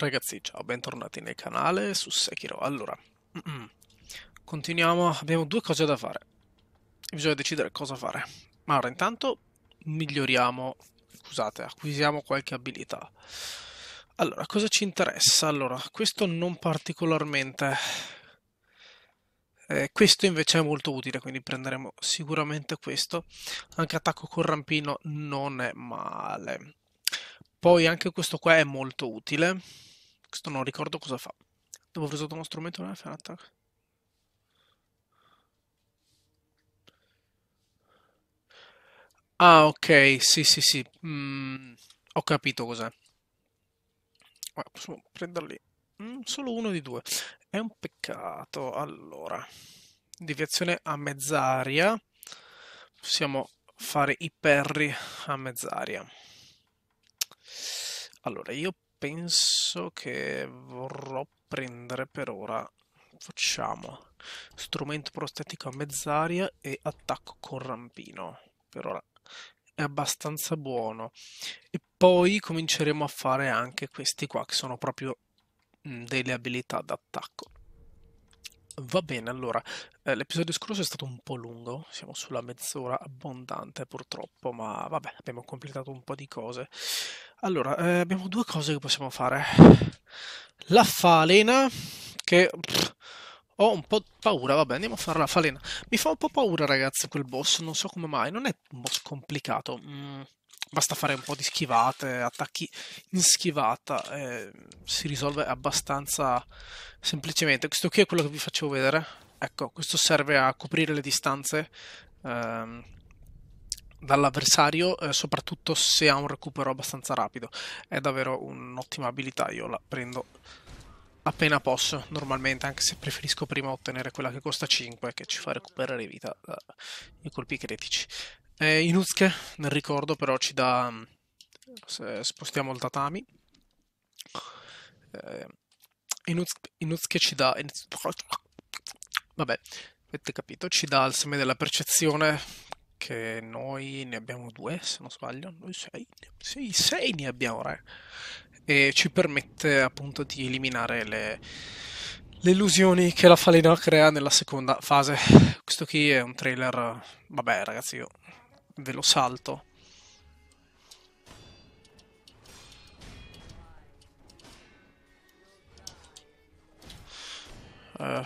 Ragazzi, ciao, bentornati nel canale su Sekiro. Allora, continuiamo, abbiamo due cose da fare. Bisogna decidere cosa fare. Ma allora, intanto miglioriamo, scusate, acquisiamo qualche abilità. Allora, cosa ci interessa? Allora, questo non particolarmente. Eh, questo invece è molto utile, quindi prenderemo sicuramente questo. Anche attacco col rampino non è male. Poi anche questo qua è molto utile. Questo non ricordo cosa fa. Dopo aver usato uno strumento non fa un attacco. Ah, ok, sì, sì, sì. Mm, ho capito cos'è. Guarda, ah, possiamo prenderli. Mm, solo uno di due. È un peccato. Allora, deviazione a mezz'aria. Possiamo fare i perri a mezz'aria. Allora, io penso che vorrò prendere per ora. Facciamo strumento prostetico a mezz'aria e attacco con rampino. Per ora è abbastanza buono. E poi cominceremo a fare anche questi qua, che sono proprio delle abilità d'attacco. Va bene, allora, eh, l'episodio scorso è stato un po' lungo, siamo sulla mezz'ora abbondante purtroppo, ma vabbè, abbiamo completato un po' di cose. Allora, eh, abbiamo due cose che possiamo fare. La falena, che pff, ho un po' paura, vabbè, andiamo a fare la falena. Mi fa un po' paura, ragazzi, quel boss, non so come mai. Non è un boss complicato. Mm, basta fare un po' di schivate, attacchi in schivata. Eh, si risolve abbastanza semplicemente. Questo qui è quello che vi facevo vedere. Ecco, questo serve a coprire le distanze. Ehm, dall'avversario, eh, soprattutto se ha un recupero abbastanza rapido. È davvero un'ottima abilità, io la prendo appena posso, normalmente, anche se preferisco prima ottenere quella che costa 5, che ci fa recuperare vita dai eh, colpi critici. Eh, Inuzuke, nel ricordo, però ci dà... Mm, se spostiamo il tatami... Eh, Inuzuke, ci dà... Vabbè, avete capito, ci dà il seme della percezione che noi ne abbiamo due, se non sbaglio, noi sei, sei, sei ne abbiamo re, e ci permette appunto di eliminare le, le illusioni che la falena crea nella seconda fase. Questo qui è un trailer, vabbè ragazzi, io ve lo salto. Uh.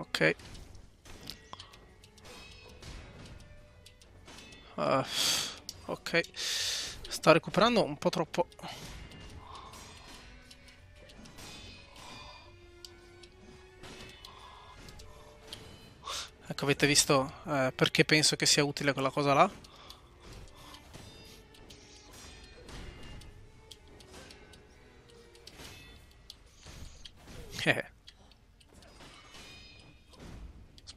Ok. Uh, ok. Sta recuperando un po' troppo. Ecco, avete visto eh, perché penso che sia utile quella cosa là? Eh.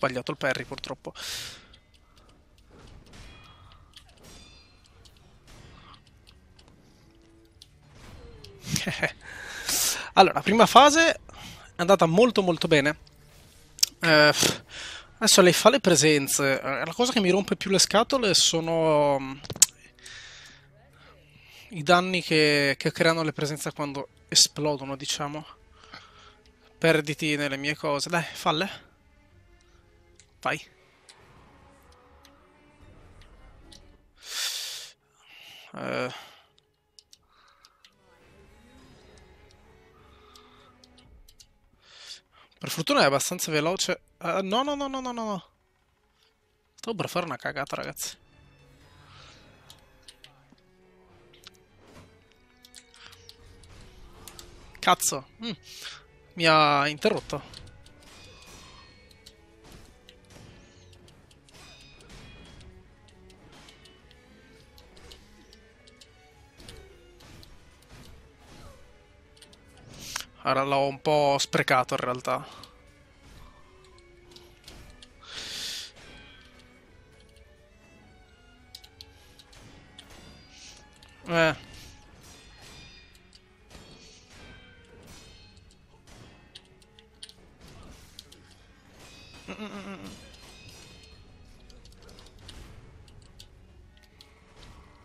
sbagliato il parry purtroppo. allora, prima fase è andata molto molto bene. Eh, adesso lei fa le presenze. Eh, la cosa che mi rompe più le scatole sono mm, i danni che, che creano le presenze quando esplodono, diciamo. Perditi nelle mie cose. Dai, falle. Vai. Uh. Per fortuna è abbastanza veloce. Uh, no, no, no, no, no, no. Stavo per fare una cagata, ragazzi. Cazzo. Mm. Mi ha interrotto. Ora l'ho un po' sprecato in realtà. Eh.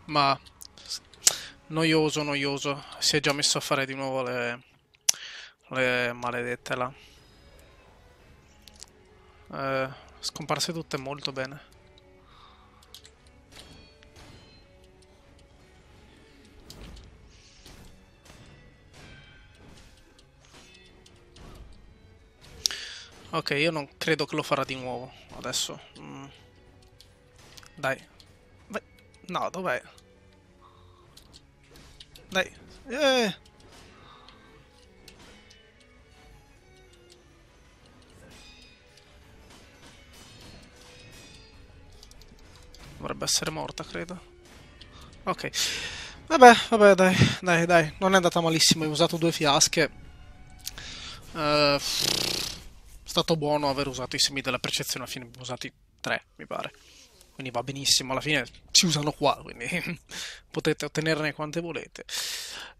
Ma noioso, noioso. Si è già messo a fare di nuovo le le eh, maledette là. Eh, scomparse tutte molto bene. Ok, io non credo che lo farà di nuovo adesso. Mm. Dai. Vai. No, dov'è? Dai. Eh. Dovrebbe essere morta, credo. Ok. Vabbè, vabbè, dai, dai, dai. Non è andata malissimo, hai usato due fiasche. Uh, è stato buono aver usato i semi della percezione, alla fine abbiamo usati tre, mi pare. Quindi va benissimo, alla fine si usano qua, quindi potete ottenerne quante volete.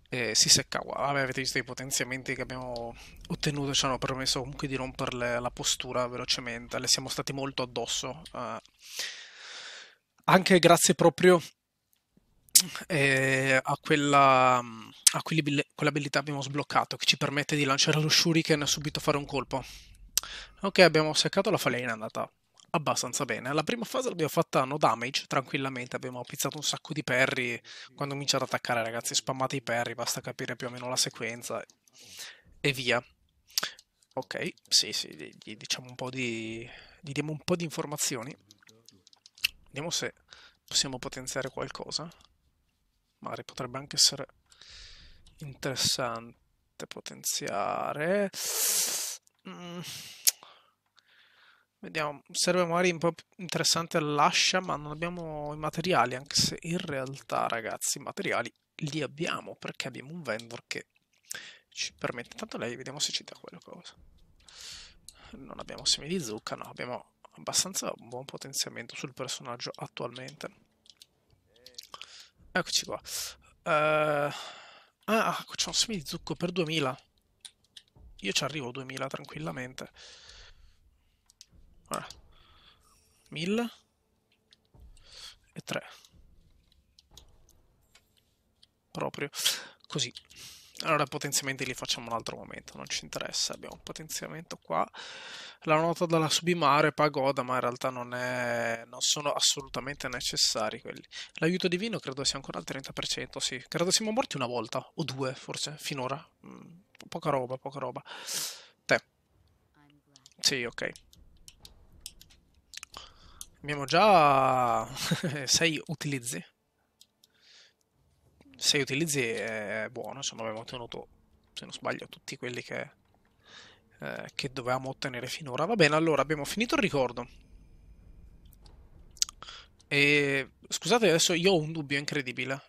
E si secca qua. Vabbè, avete visto i potenziamenti che abbiamo ottenuto, ci hanno permesso comunque di romperle la postura velocemente. Le siamo stati molto addosso. Uh, anche grazie proprio eh, a, quella, a quell'abilità abbiamo sbloccato che ci permette di lanciare lo shuriken e subito fare un colpo. Ok, abbiamo seccato la falena, è andata abbastanza bene. La prima fase l'abbiamo fatta no damage, tranquillamente, abbiamo pizzato un sacco di perri. Quando comincia ad attaccare, ragazzi, spammate i perri, basta capire più o meno la sequenza e via. Ok, sì, sì, gli diciamo un po' di... gli diamo un po' di informazioni. Vediamo se possiamo potenziare qualcosa. Magari potrebbe anche essere interessante potenziare. Mm. Vediamo, serve magari un po' interessante l'ascia, ma non abbiamo i materiali, anche se in realtà, ragazzi, i materiali li abbiamo, perché abbiamo un vendor che ci permette... Tanto lei, vediamo se ci dà qualcosa. Non abbiamo semi di zucca, no, abbiamo abbastanza un buon potenziamento sul personaggio attualmente. Eccoci qua. Uh, ah, c'è un semi di zucco per 2000. Io ci arrivo a 2000 tranquillamente. Allora, ah, 1000 e 3. Proprio così. Allora potenziamenti li facciamo un altro momento, non ci interessa, abbiamo un potenziamento qua. La nota dalla subimare, pagoda, ma in realtà non, è, non sono assolutamente necessari quelli. L'aiuto divino credo sia ancora al 30%, sì. Credo siamo morti una volta, o due forse, finora. Mm, poca roba, poca roba. Te. Sì, ok. Abbiamo già sei utilizzi se utilizzi è buono, insomma abbiamo ottenuto, se non sbaglio, tutti quelli che, eh, che dovevamo ottenere finora. Va bene, allora abbiamo finito il ricordo. E scusate, adesso io ho un dubbio incredibile.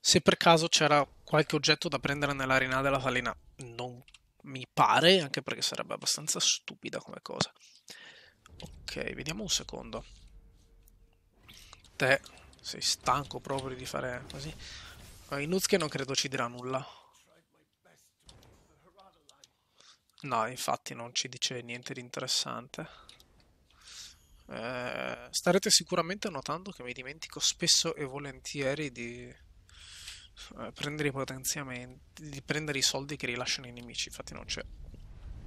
Se per caso c'era qualche oggetto da prendere nell'arena della falena, non mi pare, anche perché sarebbe abbastanza stupida come cosa. Ok, vediamo un secondo. Te sei stanco proprio di fare così. Ma i non credo ci dirà nulla. No, infatti non ci dice niente di interessante. Eh, starete sicuramente notando che mi dimentico spesso e volentieri di, eh, prendere i potenziamenti di prendere i soldi che rilasciano i nemici. Infatti non c'è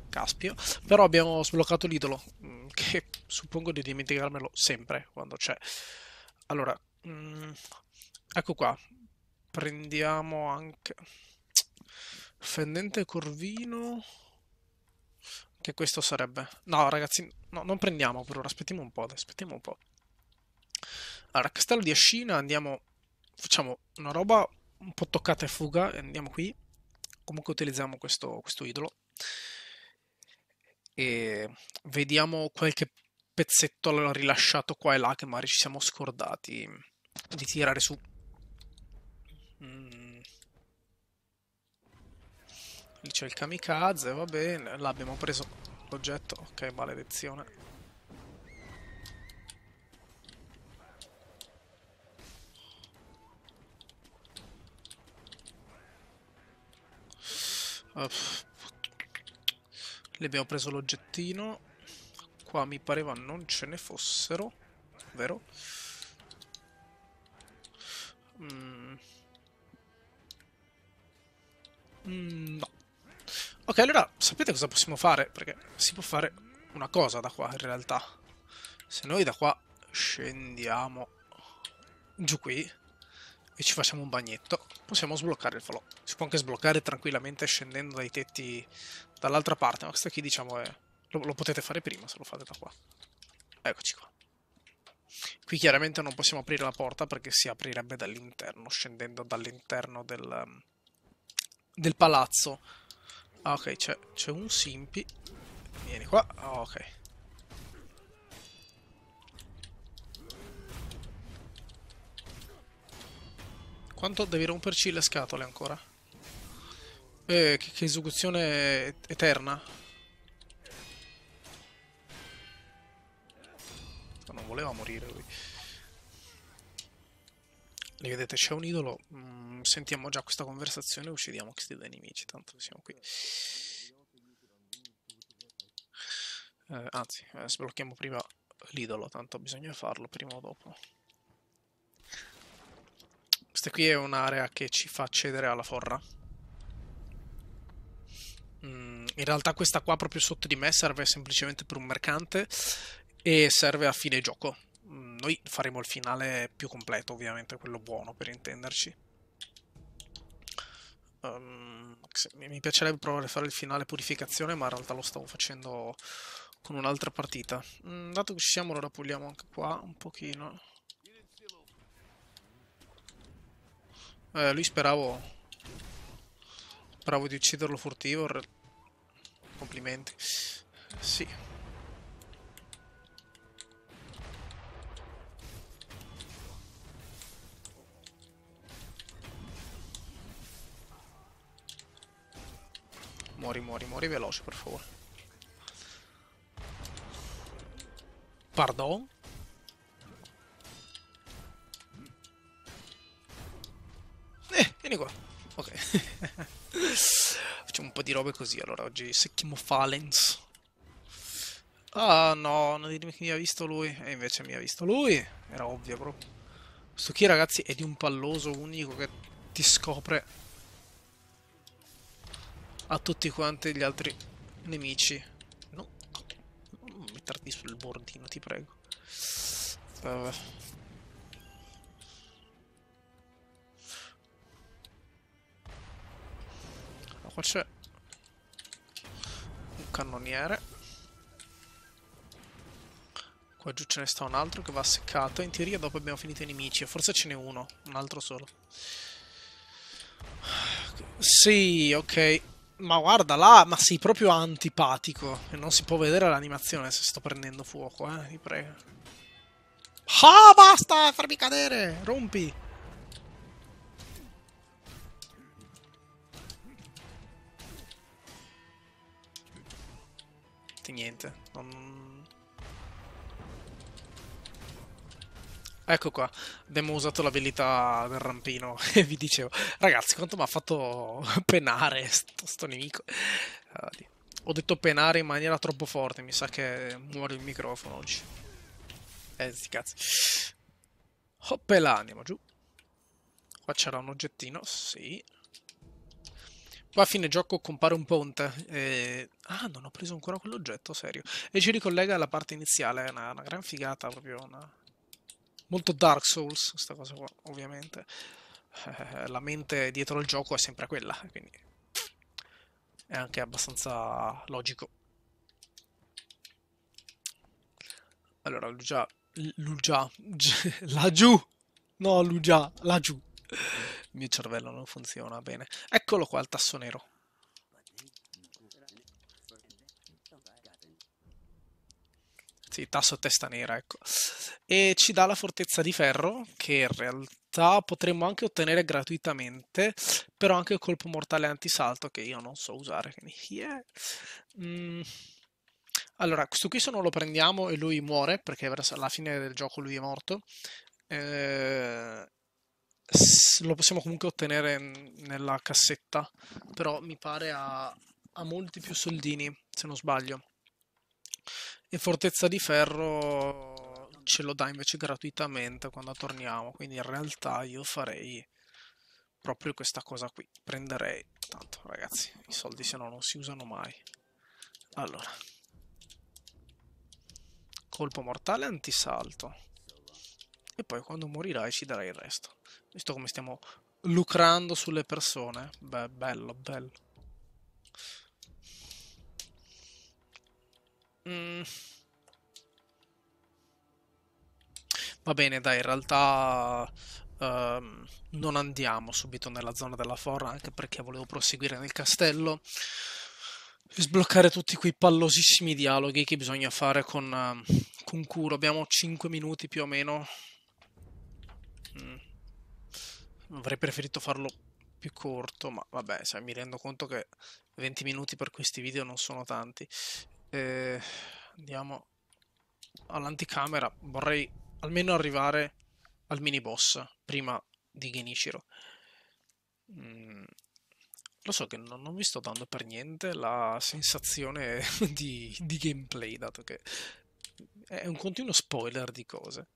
caspio. Però abbiamo sbloccato l'idolo, mm, che suppongo di dimenticarmelo sempre quando c'è. Allora, Mm, ecco qua. Prendiamo anche Fendente Corvino. Che questo sarebbe. No, ragazzi, no, non prendiamo per ora. Aspettiamo un po'. Aspettiamo un po'. Allora, Castello di Ascina. Andiamo. Facciamo una roba un po' toccata e fuga. E andiamo qui. Comunque utilizziamo questo, questo idolo. E vediamo qualche pezzetto rilasciato qua e là che magari ci siamo scordati di tirare su mm. lì c'è il kamikaze va bene l'abbiamo preso l'oggetto ok maledizione Uff. Lì abbiamo preso l'oggettino. Qua mi pareva non ce ne fossero, vero? Mm. Mm, no. Ok, allora sapete cosa possiamo fare? Perché si può fare una cosa da qua in realtà. Se noi da qua scendiamo giù qui e ci facciamo un bagnetto, possiamo sbloccare il falò. Si può anche sbloccare tranquillamente scendendo dai tetti dall'altra parte, ma questo qui diciamo è... lo, lo potete fare prima se lo fate da qua. Eccoci qua. Qui chiaramente non possiamo aprire la porta perché si aprirebbe dall'interno, scendendo dall'interno del, ehm, del palazzo. Ah, ok, c'è un simpi. Vieni qua. Ah, ok. Quanto devi romperci le scatole ancora? Eh, che, che esecuzione eterna. Non voleva morire lui. Lì vedete c'è un idolo, mm, sentiamo già questa conversazione e uccidiamo questi due nemici, tanto siamo qui. Eh, anzi, eh, sblocchiamo prima l'idolo, tanto bisogna farlo prima o dopo. Questa qui è un'area che ci fa accedere alla forra. Mm, in realtà questa qua proprio sotto di me serve semplicemente per un mercante e serve a fine gioco noi faremo il finale più completo, ovviamente, quello buono, per intenderci. Um, mi piacerebbe provare a fare il finale purificazione, ma in realtà lo stavo facendo con un'altra partita. Mm, dato che ci siamo, allora puliamo anche qua un pochino. Eh, lui speravo... Speravo di ucciderlo furtivo. Complimenti. Sì. Muori, muori, muori veloce, per favore. Pardon? Eh, vieni qua. Ok. Facciamo un po' di robe così, allora, oggi secchimo Falens. Ah, no, non dirmi che mi ha visto lui. E invece mi ha visto lui. Era ovvio, bro. Questo qui, ragazzi, è di un palloso unico che ti scopre a tutti quanti gli altri nemici. No, Non metterti sul bordino, ti prego. Vabbè. Allora, qua c'è un cannoniere. Qua giù ce ne sta un altro che va seccato. In teoria dopo abbiamo finito i nemici. Forse ce n'è uno, un altro solo. Sì, ok. Ma guarda là, ma sei proprio antipatico. E non si può vedere l'animazione se sto prendendo fuoco, eh, ti prego. Ah, basta! Farmi cadere! Rompi! Niente, non, Ecco qua, abbiamo usato l'abilità del rampino e vi dicevo, ragazzi, quanto mi ha fatto penare sto, sto nemico. Oddio. Ho detto penare in maniera troppo forte, mi sa che muore il microfono oggi. Eh, sti cazzi. Hoppela, andiamo giù. Qua c'era un oggettino, sì. Qua a fine gioco compare un ponte. E... Ah, non ho preso ancora quell'oggetto, serio. E ci ricollega alla parte iniziale, è una, una gran figata, proprio una molto Dark Souls, questa cosa qua, ovviamente. Eh, la mente dietro il gioco è sempre quella, quindi è anche abbastanza logico. Allora, Lugia... Lugia... laggiù! No, Lugia, laggiù! Il mio cervello non funziona bene. Eccolo qua, il tasso nero. Sì, tasso testa nera, ecco. E ci dà la fortezza di ferro, che in realtà potremmo anche ottenere gratuitamente, però anche il colpo mortale antisalto, che io non so usare, quindi... Yeah. Mm. Allora, questo qui se non lo prendiamo e lui muore, perché alla fine del gioco lui è morto, eh, lo possiamo comunque ottenere nella cassetta, però mi pare ha, ha molti più soldini, se non sbaglio e Fortezza di Ferro ce lo dà invece gratuitamente quando torniamo, quindi in realtà io farei proprio questa cosa qui, prenderei, tanto ragazzi, i soldi se no non si usano mai. Allora, colpo mortale antisalto, e poi quando morirai ci darai il resto. Visto come stiamo lucrando sulle persone, beh, bello, bello. Mm. Va bene, dai, in realtà um, non andiamo subito nella zona della forra, anche perché volevo proseguire nel castello e sbloccare tutti quei pallosissimi dialoghi che bisogna fare con, uh, con Kuro. Abbiamo 5 minuti più o meno. Mm. Avrei preferito farlo più corto, ma vabbè, sai, mi rendo conto che 20 minuti per questi video non sono tanti. Eh, andiamo all'anticamera. Vorrei almeno arrivare al mini boss prima di Genichiro. Mm, lo so che non, non, vi sto dando per niente la sensazione di, di gameplay, dato che è un continuo spoiler di cose.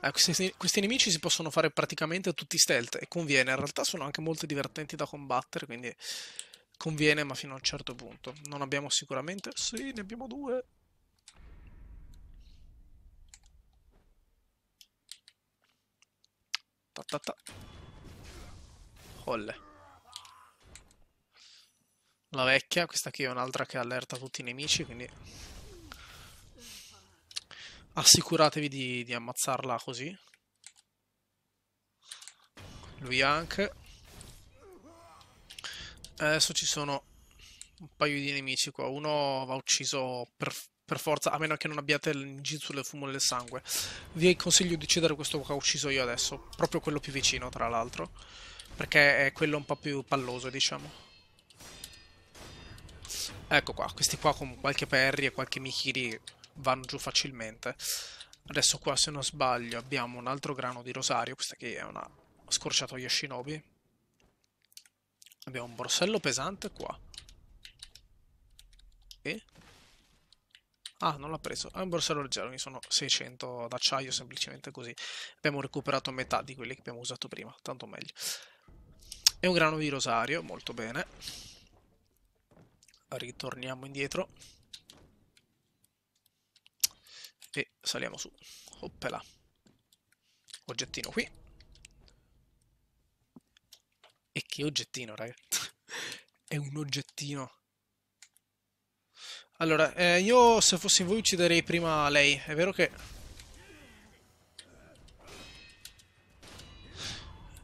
Eh, questi, questi, nemici si possono fare praticamente tutti stealth e conviene, in realtà sono anche molto divertenti da combattere, quindi Conviene, ma fino a un certo punto. Non abbiamo sicuramente... Sì, ne abbiamo due. Ta ta ta. Olle. La vecchia, questa qui è un'altra che allerta tutti i nemici, quindi... Assicuratevi di, di ammazzarla così. Lui anche. Adesso ci sono un paio di nemici qua. Uno va ucciso per, per forza, a meno che non abbiate il ninjutsu del fumo del sangue. Vi consiglio di uccidere questo che ho ucciso io adesso. Proprio quello più vicino, tra l'altro. Perché è quello un po' più palloso, diciamo. Ecco qua, questi qua con qualche perri e qualche michiri vanno giù facilmente. Adesso qua, se non sbaglio, abbiamo un altro grano di rosario. Questa qui è una scorciatoia shinobi. Abbiamo un borsello pesante qua. E? Ah, non l'ha preso. È un borsello leggero, mi sono 600 d'acciaio, semplicemente così. Abbiamo recuperato metà di quelli che abbiamo usato prima, tanto meglio. E un grano di rosario, molto bene. Ritorniamo indietro. E saliamo su. Oppela. Oggettino qui. Che oggettino, ragazzi. È un oggettino. Allora, eh, io se fossi voi ucciderei prima lei. È vero che...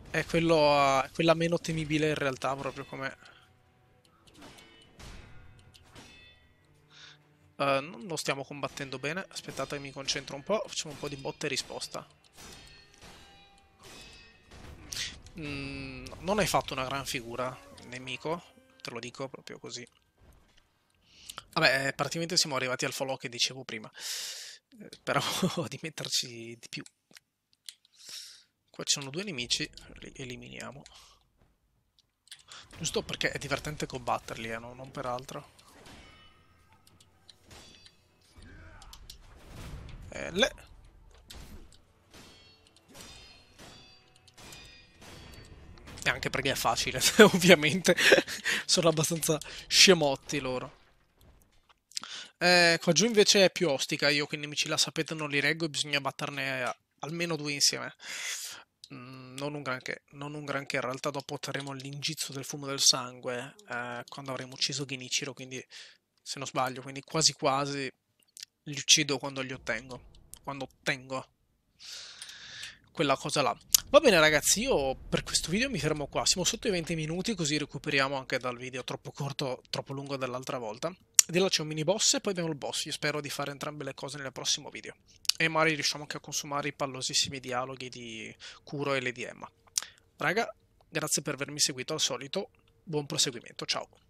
È quello, uh, quella meno temibile in realtà, proprio come... Uh, non lo stiamo combattendo bene. Aspettate che mi concentro un po'. Facciamo un po' di botta e risposta. Mm, non hai fatto una gran figura, nemico, te lo dico proprio così. Vabbè, eh, praticamente siamo arrivati al follow che dicevo prima. Speravo eh, di metterci di più. Qua ci sono due nemici, li eliminiamo. Giusto perché è divertente combatterli, eh, no? non per altro. Eh, le... E anche perché è facile, ovviamente. Sono abbastanza scemotti loro. Eh, qua giù invece è più ostica, io che i nemici la sapete non li reggo e bisogna batterne eh, almeno due insieme. Mm, non, un granché, non un granché, in realtà dopo otterremo l'ingizzo del fumo del sangue eh, quando avremo ucciso Genichiro, quindi se non sbaglio, quindi quasi quasi li uccido quando li ottengo. Quando ottengo quella cosa là. Va bene ragazzi, io per questo video mi fermo qua, siamo sotto i 20 minuti così recuperiamo anche dal video troppo corto, troppo lungo dell'altra volta. Di là c'è un mini boss e poi abbiamo il boss, io spero di fare entrambe le cose nel prossimo video. E magari riusciamo anche a consumare i pallosissimi dialoghi di Kuro e Lady Emma. Raga, grazie per avermi seguito al solito, buon proseguimento, ciao!